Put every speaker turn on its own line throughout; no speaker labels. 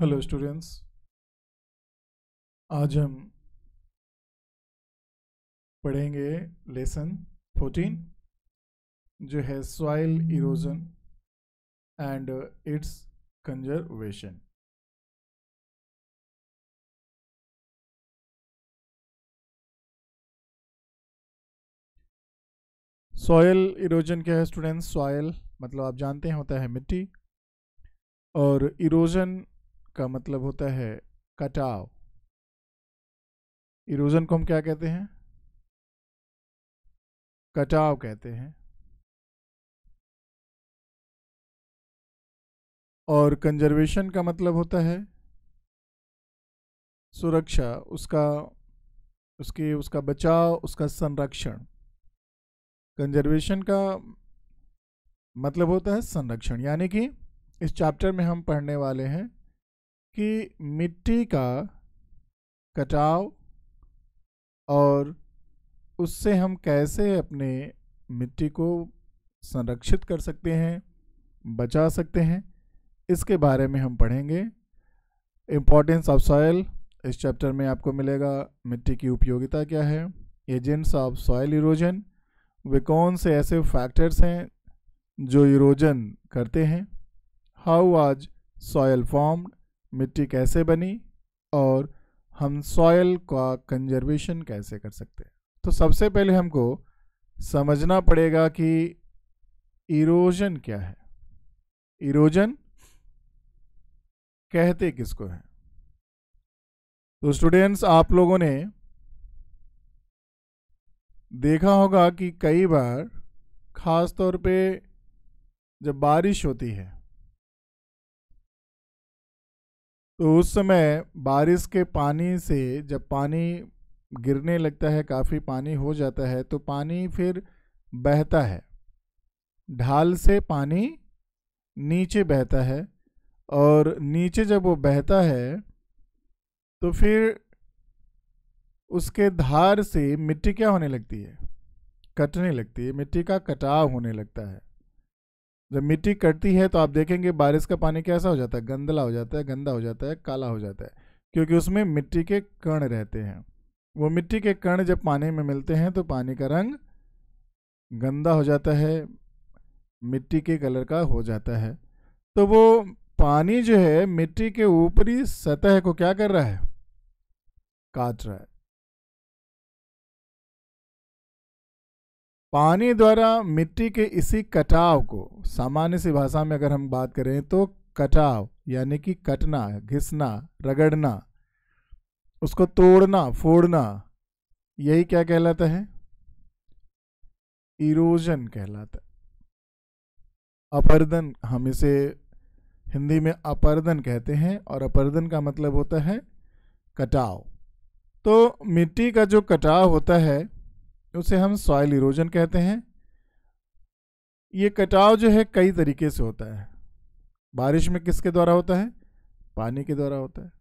Hello students आज हम
पढ़ेंगे लेसन 14 जो है soil erosion and its
conservation soil
erosion क्या है स्टूडेंट्स सॉइल मतलब आप जानते हैं होता है मिट्टी और इरोजन का मतलब होता है कटाव इरोजन को हम क्या कहते हैं कटाव कहते हैं और कंजर्वेशन का मतलब होता है सुरक्षा उसका उसके उसका बचाव उसका संरक्षण कंजर्वेशन का मतलब होता है संरक्षण यानी कि इस चैप्टर में हम पढ़ने वाले हैं कि मिट्टी का कटाव और उससे हम कैसे अपने मिट्टी को संरक्षित कर सकते हैं बचा सकते हैं इसके बारे में हम पढ़ेंगे इम्पोर्टेंस ऑफ सॉयल इस चैप्टर में आपको मिलेगा मिट्टी की उपयोगिता क्या है एजेंट्स ऑफ सॉयल इरोजन वे कौन से ऐसे फैक्टर्स हैं जो इरोजन करते हैं हाउ आज सॉयल फॉर्म्ड मिट्टी कैसे बनी और हम सॉयल का कंजर्वेशन कैसे कर सकते हैं तो सबसे पहले हमको समझना पड़ेगा कि इरोजन क्या है इरोजन कहते किसको है तो स्टूडेंट्स आप लोगों ने देखा होगा कि कई बार ख़ास तौर पे जब बारिश होती है तो उस समय बारिश के पानी से जब पानी गिरने लगता है काफ़ी पानी हो जाता है तो पानी फिर बहता है ढाल से पानी नीचे बहता है और नीचे जब वो बहता है तो फिर उसके धार से मिट्टी क्या होने लगती है कटने लगती है मिट्टी का कटाव होने लगता है जब मिट्टी कटती है तो आप देखेंगे बारिश का पानी कैसा हो जाता है गंदला हो जाता है गंदा हो जाता है काला हो जाता है क्योंकि उसमें मिट्टी के कण रहते हैं वो मिट्टी के कण जब पानी में मिलते हैं तो पानी का रंग गंदा हो जाता है मिट्टी के कलर का हो जाता है तो वो पानी जो है मिट्टी के ऊपरी सतह को क्या कर रहा है काट रहा है पानी द्वारा मिट्टी के इसी कटाव को सामान्य सी भाषा में अगर हम बात करें तो कटाव यानी कि कटना घिसना रगड़ना उसको तोड़ना फोड़ना यही क्या कहलाता है इरोजन कहलाता है अपर्दन हम इसे हिंदी में अपर्दन कहते हैं और अपर्दन का मतलब होता है कटाव तो मिट्टी का जो कटाव होता है उसे हम सॉयल इरोजन कहते हैं ये कटाव जो है कई तरीके से होता है बारिश में किसके द्वारा होता है पानी के द्वारा होता है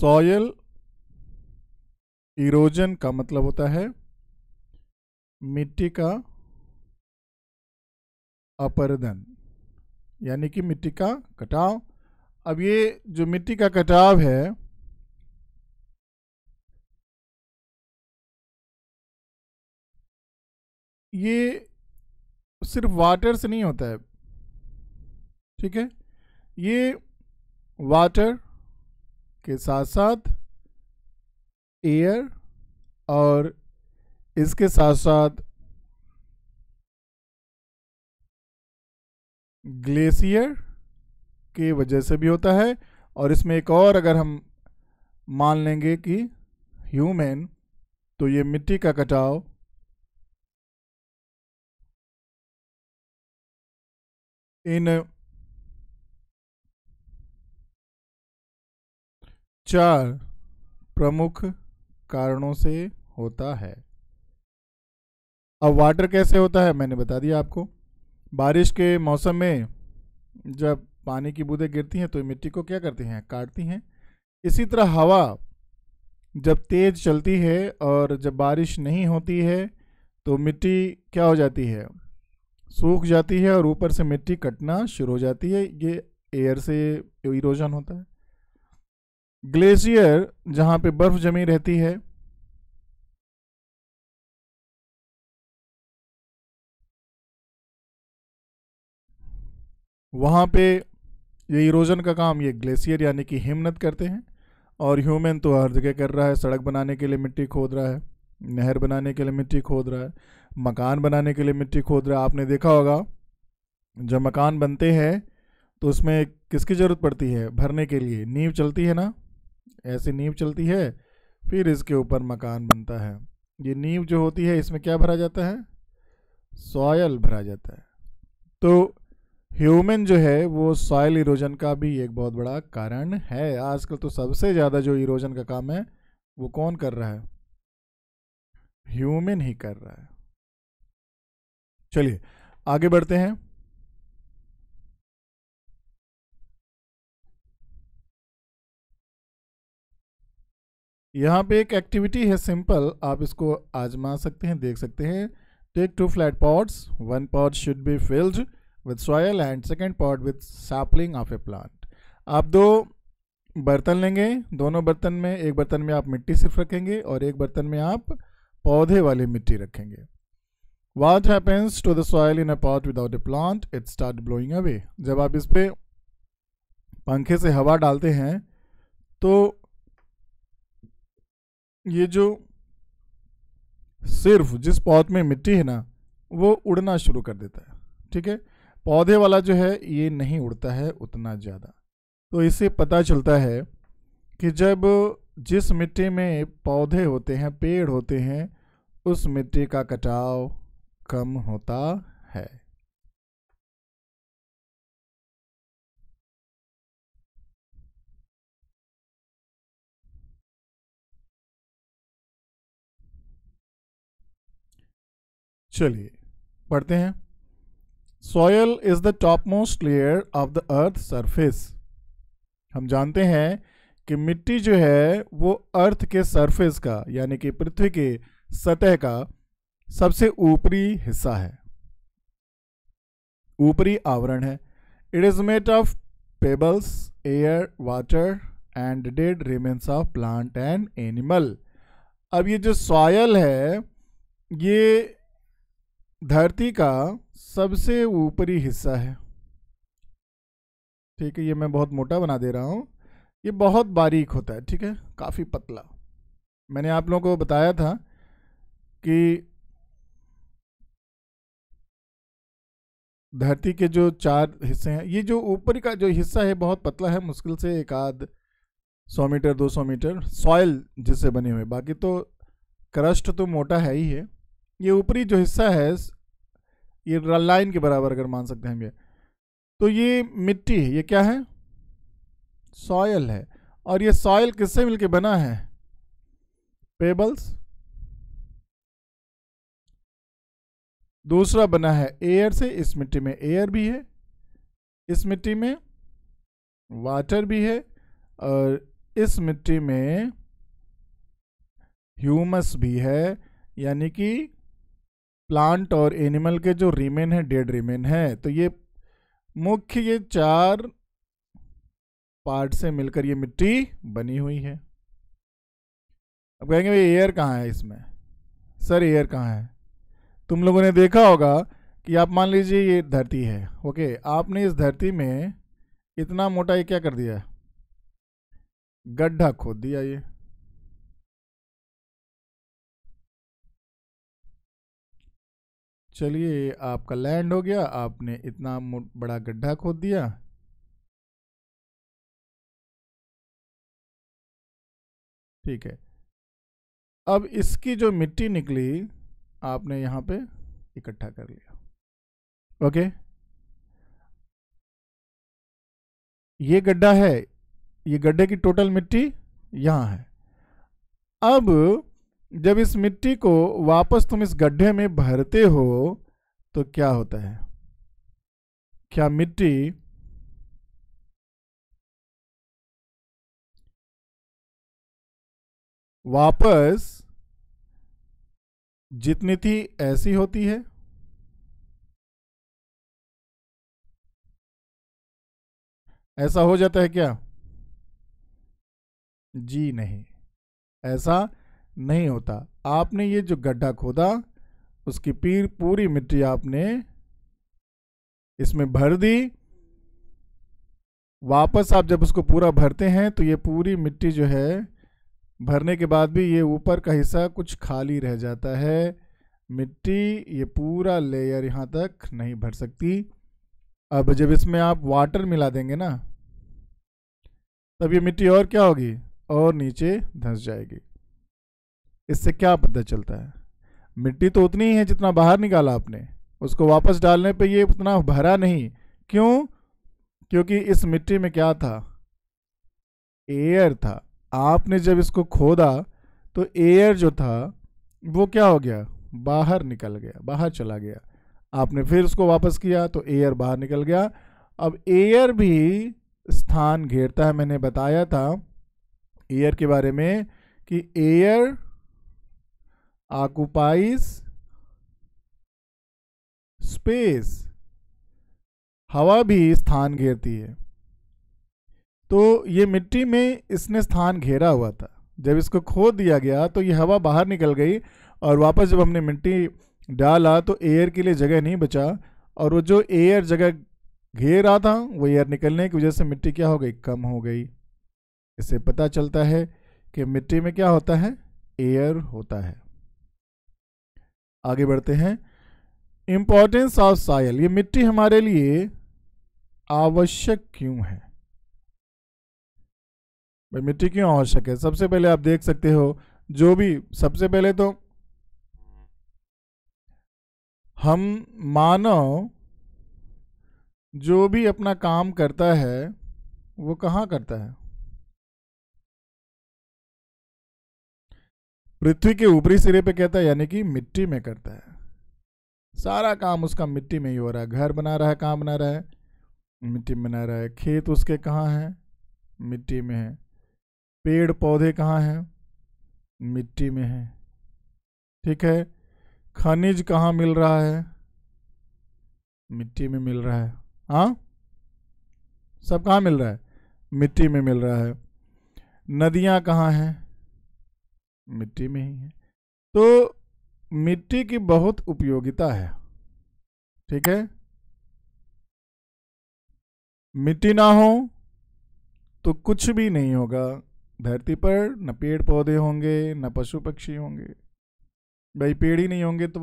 सॉयल इरोजन का मतलब होता है मिट्टी का अपरदन यानी कि मिट्टी का कटाव अब ये जो मिट्टी का कटाव है ये सिर्फ वाटर से नहीं होता है ठीक है ये वाटर के साथ साथ एयर और इसके साथ साथ ग्लेशियर के वजह से भी होता है और इसमें एक और अगर हम मान लेंगे कि ह्यूमन तो ये मिट्टी का कटाव इन चार प्रमुख कारणों से होता है अब वाटर कैसे होता है मैंने बता दिया आपको बारिश के मौसम में जब पानी की बूंदें गिरती हैं तो मिट्टी को क्या करती हैं काटती हैं इसी तरह हवा जब तेज़ चलती है और जब बारिश नहीं होती है तो मिट्टी क्या हो जाती है सूख जाती है और ऊपर से मिट्टी कटना शुरू हो जाती है ये एयर से इरोजन होता है ग्लेशियर जहाँ पे बर्फ जमी रहती है वहाँ पे ये इरोजन का काम ये ग्लेशियर यानी कि हिमनत करते हैं और ह्यूमन तो हर जगह कर रहा है सड़क बनाने के लिए मिट्टी खोद रहा है नहर बनाने के लिए मिट्टी खोद रहा है मकान बनाने के लिए मिट्टी खोद रहा है आपने देखा होगा जब मकान बनते हैं तो उसमें किसकी ज़रूरत पड़ती है भरने के लिए नींव चलती है ना ऐसी नींव चलती है फिर इसके ऊपर मकान बनता है ये नींव जो होती है इसमें क्या भरा जाता है सॉयल भरा जाता है तो ह्यूमन जो है वो सॉयल इरोजन का भी एक बहुत बड़ा कारण है आजकल तो सबसे ज़्यादा जो इरोजन का काम है वो कौन कर रहा है ह्यूमन ही कर रहा है चलिए
आगे बढ़ते हैं
यहां पे एक एक्टिविटी है सिंपल आप इसको आजमा सकते हैं देख सकते हैं take two flat pots one pot should be filled with soil and second pot with sapling of a plant आप दो बर्तन लेंगे दोनों बर्तन में एक बर्तन में आप मिट्टी सिर्फ रखेंगे और एक बर्तन में आप पौधे वाली मिट्टी रखेंगे what happens to the soil in a pot without a plant it start blowing away जब आप इस पर पंखे से हवा डालते हैं तो ये जो सिर्फ जिस पौध में मिट्टी है ना वो उड़ना शुरू कर देता है ठीक है पौधे वाला जो है ये नहीं उड़ता है उतना ज़्यादा तो इससे पता चलता है कि जब जिस मिट्टी में पौधे होते हैं पेड़ होते हैं उस मिट्टी का कटाव कम होता है चलिए पढ़ते हैं soil is the top most layer of the earth surface हम जानते हैं कि मिट्टी जो है वो अर्थ के सरफेस का यानी कि पृथ्वी के सतह का सबसे ऊपरी हिस्सा है ऊपरी आवरण है it is made of pebbles air water and dead remains of plant and animal अब ये जो सॉयल है ये धरती का सबसे ऊपरी हिस्सा है ठीक है ये मैं बहुत मोटा बना दे रहा हूँ ये बहुत बारीक होता है ठीक है काफ़ी पतला मैंने आप लोगों को बताया था कि धरती के जो चार हिस्से हैं ये जो ऊपर का जो हिस्सा है बहुत पतला है मुश्किल से एक आध सौ मीटर दो सौ मीटर सॉयल जिससे बने हुए बाकी तो क्रस्ट तो मोटा है ही है ये ऊपरी जो हिस्सा है ये लाइन के बराबर अगर मान सकते हैं हम ये तो ये मिट्टी है ये क्या है सॉयल है और ये सॉयल किससे मिलके बना है पेबल्स दूसरा बना है एयर से इस मिट्टी में एयर भी है इस मिट्टी में वाटर भी है और इस मिट्टी में ह्यूमस भी है यानी कि प्लांट और एनिमल के जो रिमेन है डेड रिमेन है तो ये मुख्य ये चार पार्ट से मिलकर ये मिट्टी बनी हुई है अब कहेंगे भाई एयर कहाँ है इसमें सर एयर कहाँ है तुम लोगों ने देखा होगा कि आप मान लीजिए ये धरती है ओके आपने इस धरती में इतना मोटा ये क्या कर दिया गड्ढा खोद दिया ये
चलिए आपका लैंड हो गया आपने इतना बड़ा गड्ढा खोद दिया ठीक है अब
इसकी जो मिट्टी निकली आपने यहाँ पे इकट्ठा कर लिया ओके ये गड्ढा है ये गड्ढे की टोटल मिट्टी यहाँ है अब जब इस मिट्टी को वापस तुम इस गड्ढे में भरते हो तो क्या होता है क्या मिट्टी
वापस जितनी थी ऐसी होती है ऐसा हो जाता है क्या
जी नहीं ऐसा नहीं होता आपने ये जो गड्ढा खोदा उसकी पीर पूरी मिट्टी आपने इसमें भर दी वापस आप जब उसको पूरा भरते हैं तो ये पूरी मिट्टी जो है भरने के बाद भी ये ऊपर का हिस्सा कुछ खाली रह जाता है मिट्टी ये पूरा लेयर यहाँ तक नहीं भर सकती अब जब इसमें आप वाटर मिला देंगे ना तब ये मिट्टी और क्या होगी और नीचे धंस जाएगी इससे क्या पता चलता है मिट्टी तो उतनी ही है जितना बाहर निकाला आपने उसको वापस डालने पे ये उतना भरा नहीं क्यों क्योंकि इस मिट्टी में क्या था एयर था आपने जब इसको खोदा तो एयर जो था वो क्या हो गया बाहर निकल गया बाहर चला गया आपने फिर उसको वापस किया तो एयर बाहर निकल गया अब एयर भी स्थान घेरता है मैंने बताया था एयर के बारे में कि एयर आकुपाइज स्पेस हवा भी स्थान घेरती है तो ये मिट्टी में इसने स्थान घेरा हुआ था जब इसको खोद दिया गया तो ये हवा बाहर निकल गई और वापस जब हमने मिट्टी डाला तो एयर के लिए जगह नहीं बचा और वो जो एयर जगह घेर रहा था वो एयर निकलने की वजह से मिट्टी क्या हो गई कम हो गई इससे पता चलता है कि मिट्टी में क्या होता है एयर होता है आगे बढ़ते हैं इम्पोर्टेंस ऑफ साइल ये मिट्टी हमारे लिए आवश्यक क्यों है भाई मिट्टी क्यों आवश्यक है सबसे पहले आप देख सकते हो जो भी सबसे पहले तो हम मानव जो भी अपना काम करता है वो कहाँ करता
है पृथ्वी के
ऊपरी सिरे पे कहता है यानी कि मिट्टी में करता है सारा काम उसका मिट्टी में ही हो रहा है घर बना रहा है कहाँ बना रहा है मिट्टी में बना रहा है खेत उसके कहाँ है मिट्टी में है पेड़ पौधे कहाँ हैं मिट्टी में हैं ठीक है खनिज कहाँ मिल रहा है मिट्टी में मिल रहा है हाँ सब कहाँ मिल रहा है मिट्टी में मिल रहा है नदियाँ कहाँ हैं मिट्टी में ही है तो मिट्टी की बहुत उपयोगिता है ठीक है मिट्टी ना हो तो कुछ भी नहीं होगा धरती पर न पेड़ पौधे होंगे न पशु पक्षी होंगे भाई पेड़ ही नहीं होंगे तो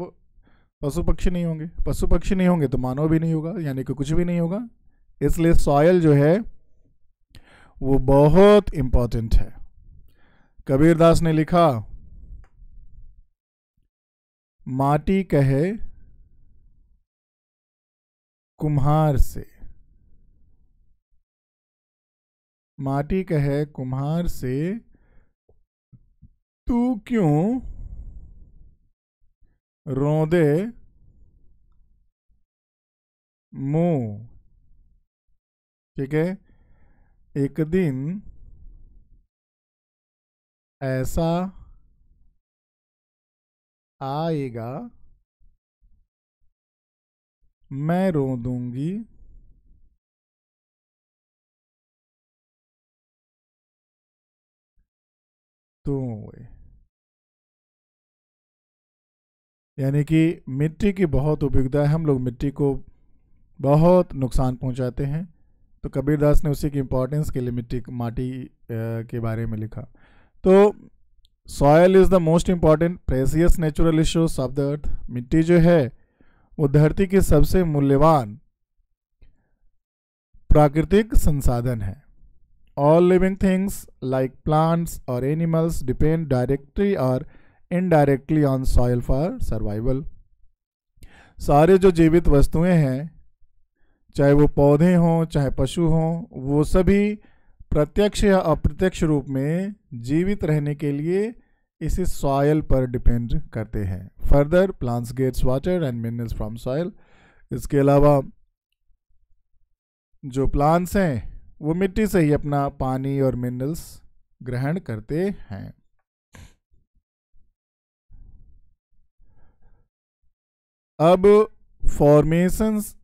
पशु पक्षी नहीं होंगे पशु पक्षी नहीं होंगे तो मानव भी नहीं होगा यानी कि कुछ भी नहीं होगा इसलिए सॉयल जो है वो बहुत इंपॉर्टेंट है कबीर दास ने लिखा माटी कहे कुम्हार से माटी कहे कुम्हार से तू क्यों रोंदे
मुंह ठीक है एक दिन ऐसा आएगा मैं रो दूंगी तुम हुए
यानी कि मिट्टी की बहुत उपयोगिता है हम लोग मिट्टी को बहुत नुकसान पहुंचाते हैं तो कबीर दास ने उसी की इम्पोर्टेंस के लिए मिट्टी माटी के बारे में लिखा तो soil is the most important precious natural resource of the earth मिट्टी जो है वो धरती की सबसे मूल्यवान प्राकृतिक संसाधन है All living things like plants or animals depend directly or indirectly on soil for survival सारे जो जीवित वस्तुएं हैं चाहे वो पौधे हों चाहे पशु हों वो सभी प्रत्यक्ष या अप्रत्यक्ष रूप में जीवित रहने के लिए इसी सॉयल पर डिपेंड करते हैं further plants gets water and minerals from soil इसके अलावा जो प्लांट्स हैं वो मिट्टी से ही अपना पानी और मिनरल्स ग्रहण करते हैं अब formations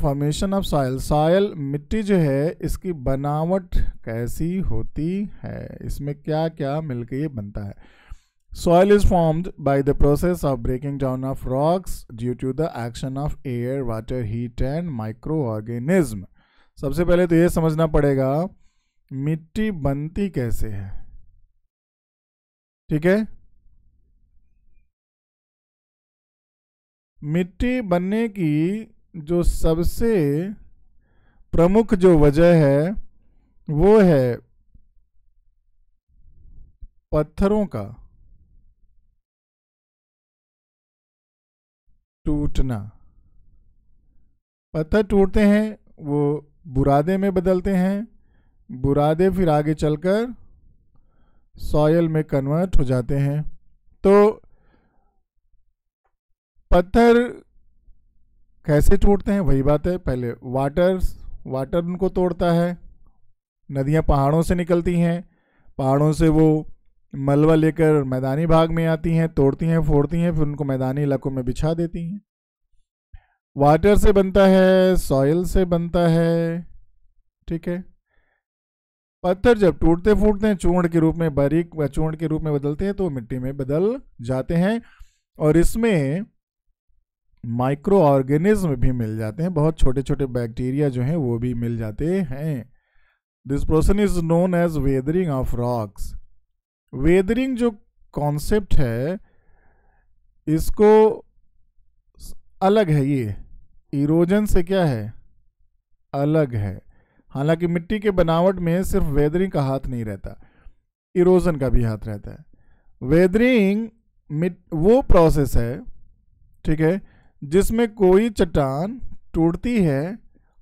formation of soil soil मिट्टी जो है इसकी बनावट कैसी होती है इसमें क्या क्या मिलकर ये बनता है soil is formed by the process of breaking down of rocks due to the action of air water heat and microorganism सबसे पहले तो ये समझना पड़ेगा मिट्टी बनती कैसे है ठीक है मिट्टी बनने की जो सबसे प्रमुख जो वजह है वो है पत्थरों का टूटना पत्थर टूटते हैं वो बुरादे में बदलते हैं बुरादे फिर आगे चलकर सॉयल में कन्वर्ट हो जाते हैं तो पत्थर कैसे टूटते हैं वही बात है पहले वाटर्स वाटर उनको तोड़ता है नदियाँ पहाड़ों से निकलती हैं पहाड़ों से वो मलबा लेकर मैदानी भाग में आती हैं तोड़ती हैं फोड़ती हैं फिर उनको मैदानी इलाकों में बिछा देती हैं वाटर से बनता है सॉइल से बनता है ठीक है पत्थर जब टूटते फूटते हैं चूर्ण के रूप में बारीक चूर्ण के रूप में बदलते हैं तो मिट्टी में बदल जाते हैं और इसमें माइक्रो ऑर्गेनिज्म भी मिल जाते हैं बहुत छोटे छोटे बैक्टीरिया जो हैं वो भी मिल जाते हैं this process is known as weathering of rocks weathering जो कॉन्सेप्ट है इसको अलग है ये इरोजन से क्या है अलग है हालांकि मिट्टी के बनावट में सिर्फ वेदरिंग का हाथ नहीं रहता इरोजन का भी हाथ रहता है वेदरिंग वो प्रोसेस है ठीक है जिसमें कोई चट्टान टूटती है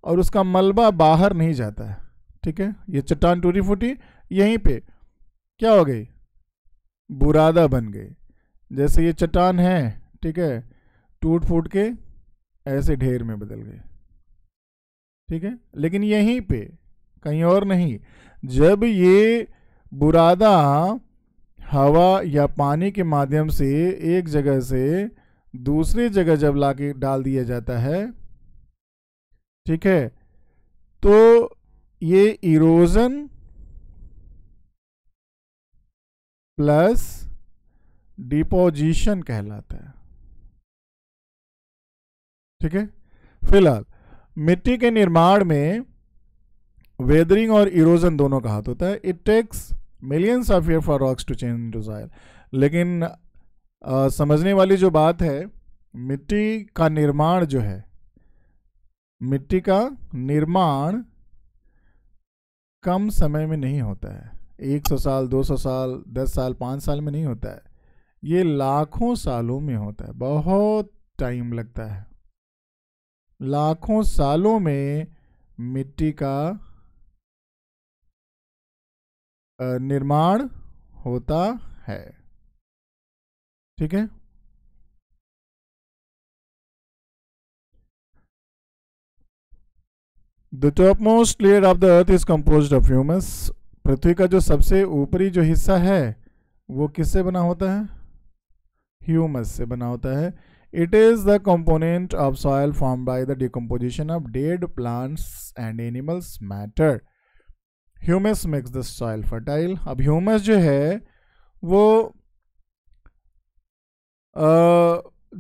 और उसका मलबा बाहर नहीं जाता है ठीक है ये चट्टान टूटी फूटी यहीं पे क्या हो गई बुरादा बन गई जैसे ये चट्टान है ठीक है टूट फूट के ऐसे ढेर में बदल गए ठीक है लेकिन यहीं पे कहीं और नहीं जब ये बुरादा हवा या पानी के माध्यम से एक जगह से दूसरी जगह जब ला के डाल दिया जाता है ठीक है तो ये इरोजन प्लस
डिपोजिशन
कहलाता है ठीक है फिलहाल मिट्टी के निर्माण में वेदरिंग और इरोजन दोनों का हाथ होता है it takes millions of year for rocks to change into लेकिन आ, समझने वाली जो बात है मिट्टी का निर्माण जो है मिट्टी का निर्माण कम समय में नहीं होता है 100 साल 200 साल 10 साल 5 साल में नहीं होता है ये लाखों सालों में होता है बहुत टाइम लगता है लाखों सालों में मिट्टी का
निर्माण होता है ठीक है
the topmost layer of the earth is compose of humus पृथ्वी का जो सबसे ऊपरी जो हिस्सा है वो किससे बना होता है ह्यूमस से बना होता है It is the component of soil formed by the decomposition of dead plants and animals matter. Humus makes the soil fertile अब ह्यूमस जो है वो आ,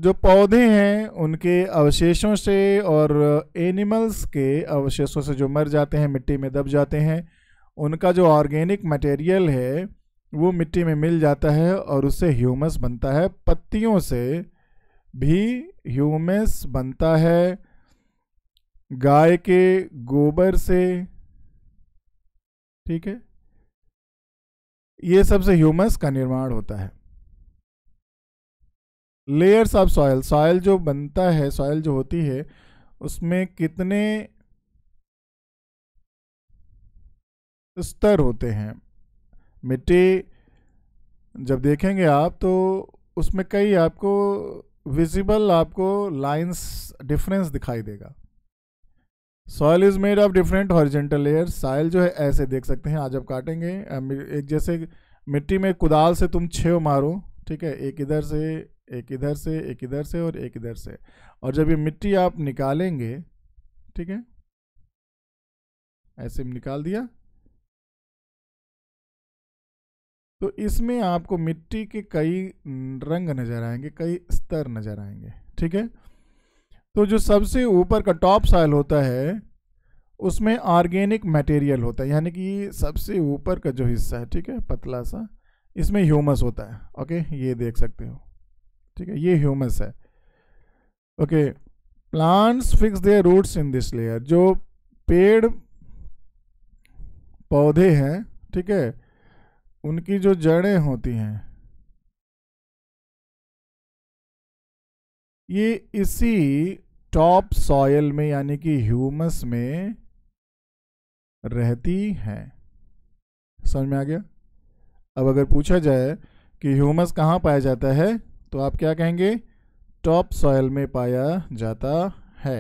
जो पौधे हैं उनके अवशेषों से और एनिमल्स के अवशेषों से जो मर जाते हैं मिट्टी में दब जाते हैं उनका जो ऑर्गेनिक मटेरियल है वो मिट्टी में मिल जाता है और उससे ह्यूमस बनता है पत्तियों से भी ह्यूमस बनता है गाय के गोबर से ठीक है ये सबसे ह्यूमस का निर्माण होता है लेयर्स ऑफ सॉयल सॉयल जो बनता है सॉयल जो होती है उसमें कितने स्तर होते हैं मिट्टी जब देखेंगे आप तो उसमें कई आपको विजिबल आपको लाइंस डिफरेंस दिखाई देगा soil is made of different horizontal layer soil जो है ऐसे देख सकते हैं आज आप काटेंगे एक जैसे मिट्टी में कुदाल से तुम छेव मारो ठीक है एक इधर से एक इधर से एक इधर से और एक इधर से और जब ये मिट्टी आप निकालेंगे ठीक है ऐसे निकाल दिया तो इसमें आपको मिट्टी के कई रंग नज़र आएंगे कई स्तर नज़र आएंगे ठीक है तो जो सबसे ऊपर का टॉप साइल होता है उसमें ऑर्गेनिक मटेरियल होता है यानी कि सबसे ऊपर का जो हिस्सा है ठीक है पतला सा इसमें ह्यूमस होता है ओके ये देख सकते हो ठीक है ये ह्यूमस है okay plants fix their roots in this layer जो पेड़ पौधे हैं ठीक है उनकी जो जड़ें होती हैं ये इसी टॉप सॉयल में यानी कि ह्यूमस में रहती हैं समझ में आ गया अब अगर पूछा जाए कि ह्यूमस कहाँ पाया जाता है तो आप क्या कहेंगे टॉप सॉयल में पाया जाता है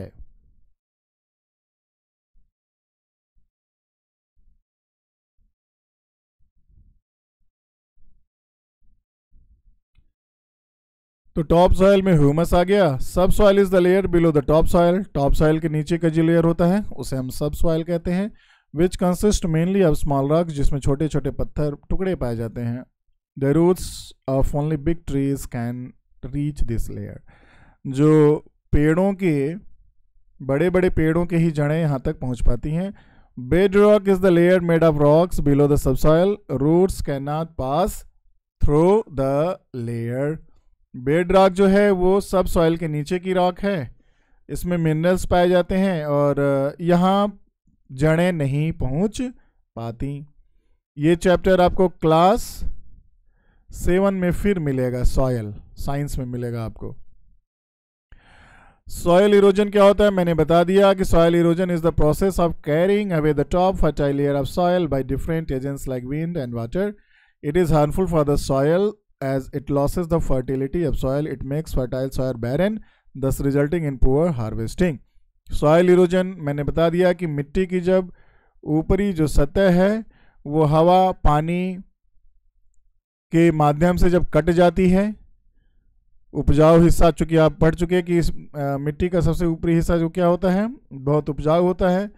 तो टॉप सॉयल में ह्यूमस आ गया subsoil is the layer below the top soil top soil के नीचे का जो लेयर होता है उसे हम सब सॉयल कहते हैं which consist mainly of small rocks जिसमें छोटे छोटे पत्थर टुकड़े पाए जाते हैं the roots of only big trees can reach this layer जो पेड़ों के बड़े बड़े पेड़ों के ही जड़ें यहाँ तक पहुँच पाती हैं bed rock is the layer made of rocks below the sub soil roots can not pass through the layer bed rock जो है वो सब सॉइल के नीचे की रॉक है इसमें मिनरल्स पाए जाते हैं और यहाँ जड़ें नहीं पहुँच पाती ये चैप्टर आपको क्लास सेवन में फिर मिलेगा सॉयल साइंस में मिलेगा आपको सॉयल इरोजन क्या होता है मैंने बता दिया कि soil erosion is the process of carrying away the top fertile layer of soil by different agents like wind and water it is harmful for the soil as it loses the fertility of soil, it makes fertile soil barren, thus resulting in poor harvesting. Soil erosion मैंने बता दिया कि मिट्टी की जब ऊपरी जो सतह है वो हवा पानी के माध्यम से जब कट जाती है उपजाऊ हिस्सा चूँकि आप पढ़ चुके हैं कि इस आ, मिट्टी का सबसे ऊपरी हिस्सा जो क्या होता है बहुत उपजाऊ होता है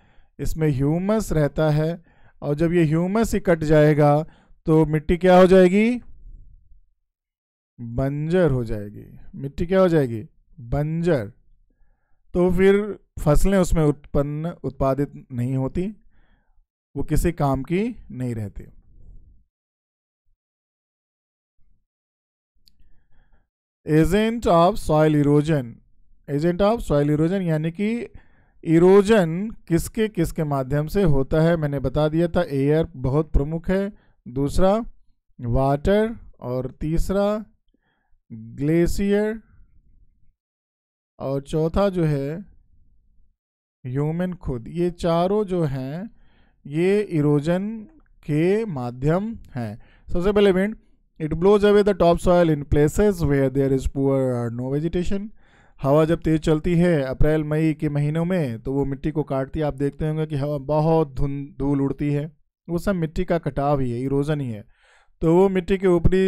इसमें ह्यूमस रहता है और जब ये ह्यूमस ही कट जाएगा तो मिट्टी क्या हो जाएगी बंजर हो जाएगी मिट्टी क्या हो जाएगी बंजर तो फिर फसलें उसमें उत्पन्न उत्पादित नहीं होती वो किसी काम की नहीं रहती agent of soil erosion agent of soil erosion यानी कि इरोजन किसके किसके माध्यम से होता है मैंने बता दिया था एयर बहुत प्रमुख है दूसरा वाटर और तीसरा ग्लेशियर और चौथा जो है ह्यूमन खुद ये चारों जो हैं ये इरोजन के माध्यम हैं सबसे पहले wind it blows away the top soil in places where there is poor no vegetation हवा जब तेज़ चलती है अप्रैल मई के महीनों में तो वो मिट्टी को काटती है आप देखते होंगे कि हवा बहुत धुन धूल उड़ती है वो सब मिट्टी का कटाव ही है इरोजन ही है तो वो मिट्टी के ऊपरी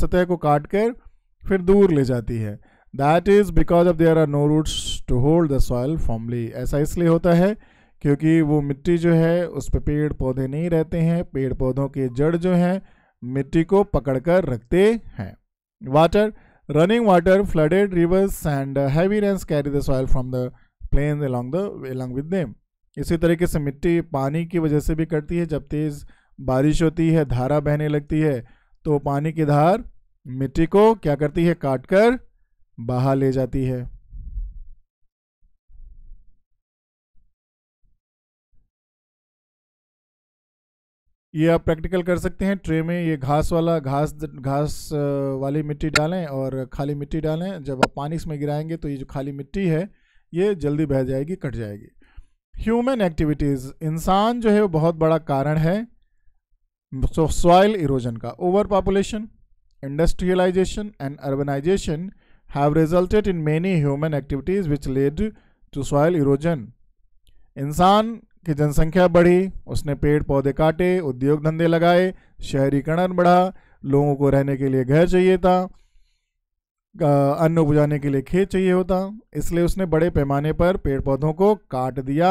सतह को काट कर फिर दूर ले जाती है that is because of there are no roots to hold the soil formally ऐसा इसलिए होता है क्योंकि वो मिट्टी जो है उस पर पेड़ पौधे नहीं रहते हैं पेड़ पौधों के जड़ जो हैं मिट्टी को पकड़कर रखते हैं water running water flooded rivers and heavy rains carry the soil from the plain along the along with them इसी तरीके से मिट्टी पानी की वजह से भी कटती है जब तेज़ बारिश होती है धारा बहने लगती है तो पानी की धार मिट्टी को क्या करती है काटकर बाहर ले जाती है ये आप प्रैक्टिकल कर सकते हैं ट्रे में ये घास वाला घास घास वाली मिट्टी डालें और खाली मिट्टी डालें जब आप पानी इसमें गिराएंगे तो ये जो खाली मिट्टी है ये जल्दी बह जाएगी कट जाएगी ह्यूमन एक्टिविटीज़ इंसान जो है वो बहुत बड़ा कारण है सॉयल इरोजन का over population Industrialization and urbanization have resulted in many human activities which led to soil erosion. इंसान की जनसंख्या बढ़ी उसने पेड़ पौधे काटे उद्योग धंधे लगाए शहरीकरण badha logon ko rehne ke liye ghar chahiye tha अन्न उपजाने के लिए खेत चाहिए होता इसलिए उसने बड़े पैमाने पर पेड़ पौधों को काट दिया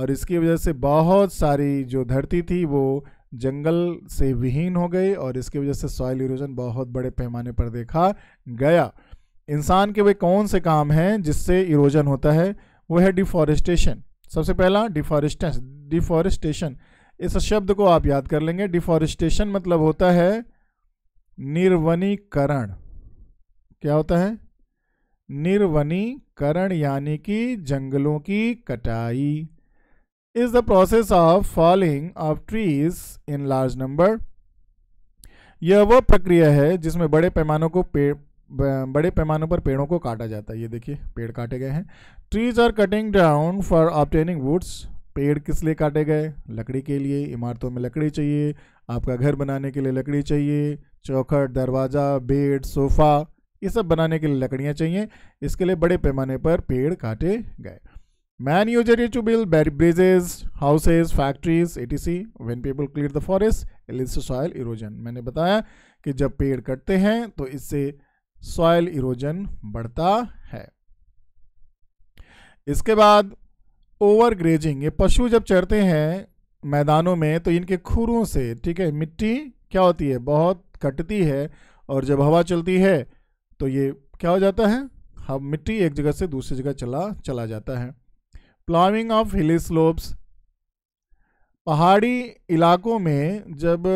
और इसकी वजह से बहुत सारी जो धरती थी वो जंगल से विहीन हो गई और इसकी वजह से सॉइल इरोजन बहुत बड़े पैमाने पर देखा गया इंसान के वे कौन से काम हैं जिससे इरोजन होता है वो है डिफॉरेस्टेशन सबसे पहला डिफॉरेस्टेशन डिफॉरेस्टेशन इस शब्द को आप याद कर लेंगे डिफॉरेस्टेशन मतलब होता है निर्वनीकरण क्या होता है निर्वनीकरण यानी कि जंगलों की कटाई is the process of falling of trees in large number यह वह प्रक्रिया है जिसमें बड़े पैमानों को पेड़ बड़े पैमानों पर पेड़ों को काटा जाता है ये देखिए पेड़ काटे गए हैं trees are cutting down for obtaining woods पेड़ किस लिए काटे गए लकड़ी के लिए इमारतों में लकड़ी चाहिए आपका घर बनाने के लिए लकड़ी चाहिए चौखट दरवाज़ा बेड सोफ़ा ये सब बनाने के लिए लकड़ियाँ चाहिए इसके लिए बड़े पैमाने पर पेड़ काटे गए Man usually to build bridges, houses, factories, etc. When people clear the forest, it leads to soil erosion. मैंने बताया कि जब पेड़ कटते हैं तो इससे soil इरोजन बढ़ता है इसके बाद ओवर ग्रेजिंग ये पशु जब चढ़ते हैं मैदानों में तो इनके खुरों से ठीक है मिट्टी क्या होती है बहुत कटती है और जब हवा चलती है तो ये क्या हो जाता है हम मिट्टी एक जगह से दूसरी जगह चला चला जाता है प्लाविंग ऑफ हिली स्लोप्स पहाड़ी इलाकों में जब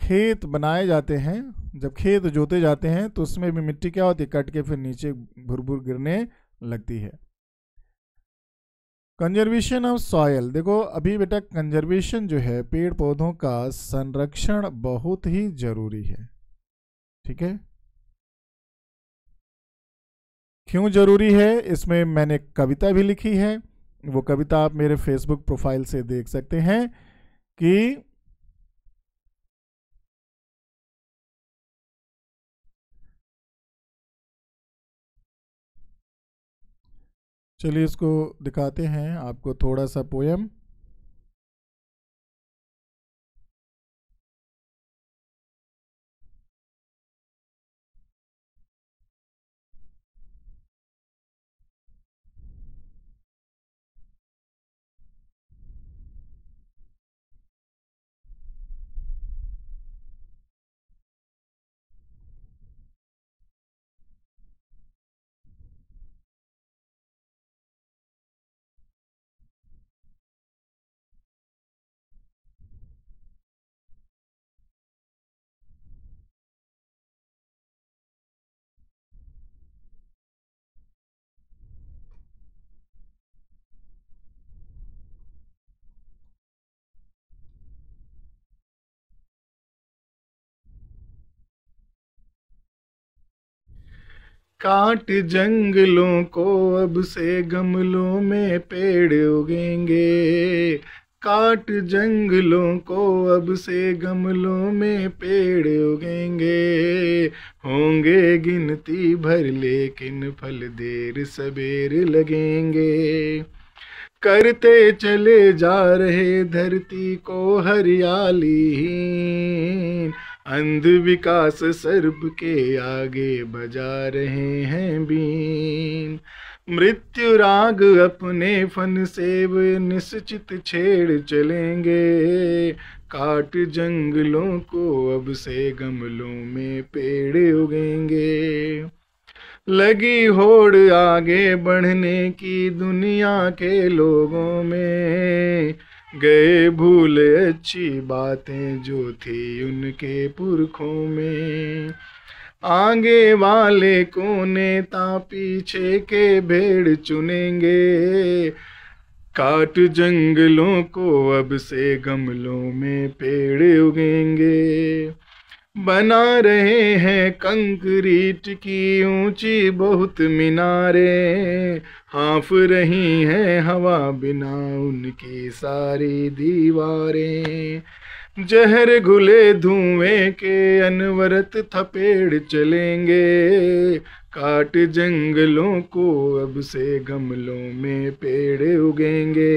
खेत बनाए जाते हैं जब खेत जोते जाते हैं तो उसमें भी मिट्टी क्या होती है कट के फिर नीचे भुर गिरने लगती है कंजर्वेशन ऑफ सॉयल देखो अभी बेटा कंजर्वेशन जो है पेड़ पौधों का संरक्षण बहुत ही जरूरी है ठीक है क्यों ज़रूरी है इसमें मैंने कविता भी लिखी है वो कविता आप मेरे फेसबुक प्रोफाइल से देख सकते हैं कि
चलिए इसको दिखाते हैं आपको थोड़ा सा पोएम
काट जंगलों को अब से गमलों में पेड़ उगेंगे काट जंगलों को अब से गमलों में पेड़ उगेंगे होंगे गिनती भर लेकिन फल देर सवेर लगेंगे करते चले जा रहे धरती को हरियाली अंध विकास सर्प के आगे बजा रहे हैं बीन मृत्यु राग अपने फन से वे निश्चित छेड़ चलेंगे काट जंगलों को अब से गमलों में पेड़ उगेंगे लगी होड़ आगे बढ़ने की दुनिया के लोगों में गए भूल अच्छी बातें जो थी उनके पुरखों में आगे वाले को नेता पीछे के भेड़ चुनेंगे काट जंगलों को अब से गमलों में पेड़ उगेंगे बना रहे हैं कंक्रीट की ऊंची बहुत मीनारे हाँफ रही हैं हवा बिना उनकी सारी दीवारें जहर घुले धुएं के अनवरत थपेड़ चलेंगे काट जंगलों को अब से गमलों में पेड़ उगेंगे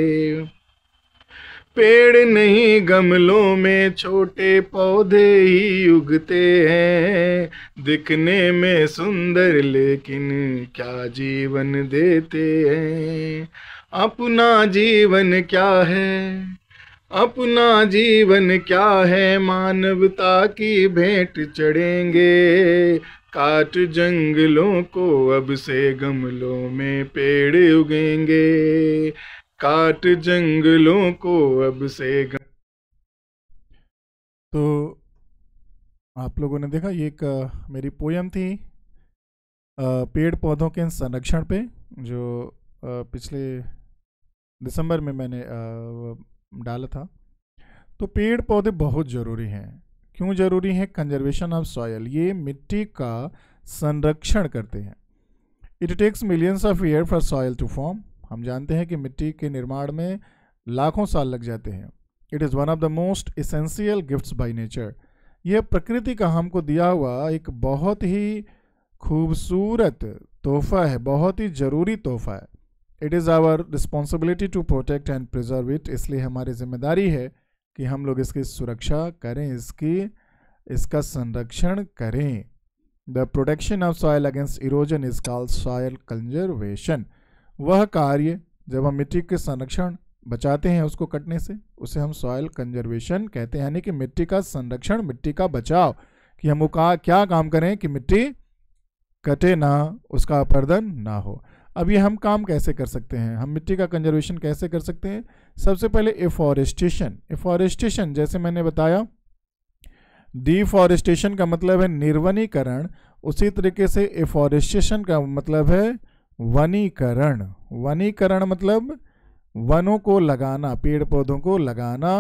पेड़ नहीं गमलों में छोटे पौधे ही उगते हैं दिखने में सुंदर लेकिन क्या जीवन देते हैं अपना जीवन क्या है अपना जीवन क्या है मानवता की भेंट चढ़ेंगे काट जंगलों को अब से गमलों में पेड़ उगेंगे काट जंगलों को अब से तो आप लोगों ने देखा ये एक मेरी पोयम थी पेड़ पौधों के संरक्षण पे जो पिछले दिसंबर में मैंने डाला था तो पेड़ पौधे बहुत ज़रूरी हैं क्यों ज़रूरी हैं कंजर्वेशन ऑफ सॉयल ये मिट्टी का संरक्षण करते हैं it takes millions of year for soil to form हम जानते हैं कि मिट्टी के निर्माण में लाखों साल लग जाते हैं it is one of the most essential gifts by nature यह प्रकृति का हमको दिया हुआ एक बहुत ही खूबसूरत तोहफा है बहुत ही ज़रूरी तोहफा है it is our responsibility to protect and preserve it इसलिए हमारी जिम्मेदारी है कि हम लोग इसकी सुरक्षा करें इसकी इसका संरक्षण करें the protection of soil against erosion is called soil conservation वह कार्य जब हम मिट्टी के संरक्षण बचाते हैं उसको कटने से उसे हम सॉयल कंजर्वेशन कहते हैं यानी कि मिट्टी का संरक्षण मिट्टी का बचाव कि हम का, क्या काम करें कि मिट्टी कटे ना उसका अपर्दन ना हो अब ये हम काम कैसे कर सकते हैं हम मिट्टी का कंजर्वेशन कैसे कर सकते हैं सबसे पहले एफॉरेस्टेशन एफॉरेस्टेशन जैसे मैंने बताया डिफॉरेस्टेशन का मतलब है निर्वनीकरण उसी तरीके से एफॉरेस्टेशन का मतलब है वनीकरण वनीकरण मतलब वनों को लगाना पेड़ पौधों को लगाना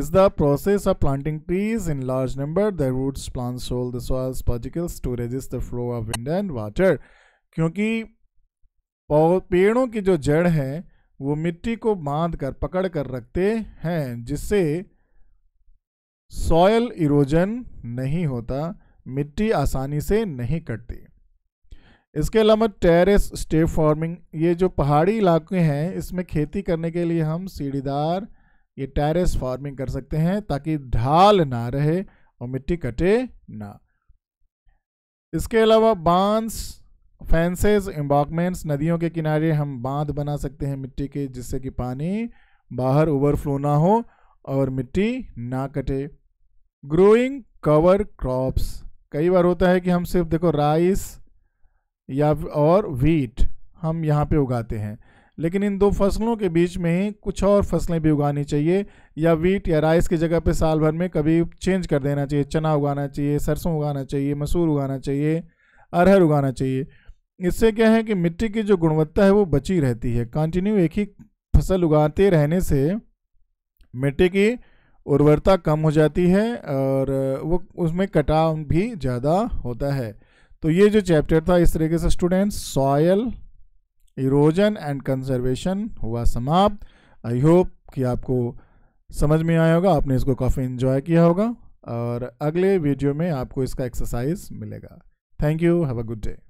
is the process of planting trees in large number the roots plant sole the soil physical storage is the flow of wind and water क्योंकि पेड़ों की जो जड़ है वो मिट्टी को बांध कर पकड़ कर रखते हैं जिससे सॉयल इरोजन नहीं होता मिट्टी आसानी से नहीं कटती इसके अलावा टेरेस स्टेप फार्मिंग ये जो पहाड़ी इलाके हैं इसमें खेती करने के लिए हम सीढ़ीदार ये टेरेस फार्मिंग कर सकते हैं ताकि ढाल ना रहे और मिट्टी कटे ना इसके अलावा बांस फैंसेस एम्बॉकमेंट्स नदियों के किनारे हम बांध बना सकते हैं मिट्टी के जिससे कि पानी बाहर ओवरफ्लो ना हो और मिट्टी ना कटे ग्रोइंग कवर क्रॉप्स कई बार होता है कि हम सिर्फ देखो राइस या और वीट हम यहाँ पे उगाते हैं लेकिन इन दो फसलों के बीच में ही कुछ और फसलें भी उगानी चाहिए या वीट या राइस की जगह पे साल भर में कभी चेंज कर देना चाहिए चना उगाना चाहिए सरसों उगाना चाहिए मसूर उगाना चाहिए अरहर उगाना चाहिए इससे क्या है कि मिट्टी की जो गुणवत्ता है वो बची रहती है कंटिन्यू एक ही फसल उगाते रहने से मिट्टी की उर्वरता कम हो जाती है और वो उसमें कटाव भी ज़्यादा होता है तो ये जो चैप्टर था इस तरीके से students soil erosion and conservation हुआ समाप्त आई होप कि आपको समझ में आया होगा आपने इसको काफ़ी इन्जॉय किया होगा और अगले वीडियो में आपको इसका एक्सरसाइज मिलेगा thank you have a good day